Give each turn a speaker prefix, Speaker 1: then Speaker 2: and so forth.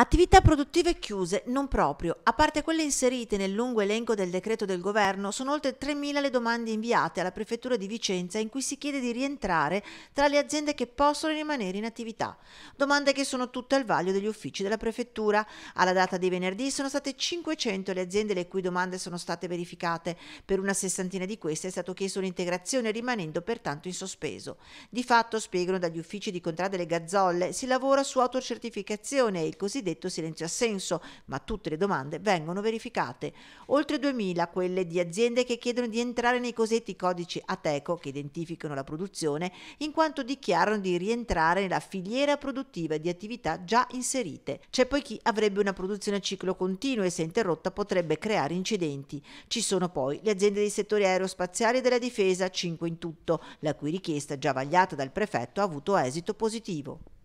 Speaker 1: Attività produttive chiuse, non proprio, a parte quelle inserite nel lungo elenco del decreto del governo, sono oltre 3.000 le domande inviate alla Prefettura di Vicenza in cui si chiede di rientrare tra le aziende che possono rimanere in attività. Domande che sono tutte al vaglio degli uffici della Prefettura. Alla data di venerdì sono state 500 le aziende le cui domande sono state verificate. Per una sessantina di queste è stato chiesto un'integrazione rimanendo pertanto in sospeso. Di fatto, spiegano dagli uffici di Contrade delle Gazzolle, si lavora su autocertificazione e il cosiddetto cosiddetto silenzio assenso, ma tutte le domande vengono verificate. Oltre 2000 quelle di aziende che chiedono di entrare nei cosiddetti codici ATECO che identificano la produzione, in quanto dichiarano di rientrare nella filiera produttiva di attività già inserite. C'è poi chi avrebbe una produzione a ciclo continuo e se interrotta potrebbe creare incidenti. Ci sono poi le aziende dei settori aerospaziali e della difesa, 5 in tutto, la cui richiesta già vagliata dal prefetto ha avuto esito positivo.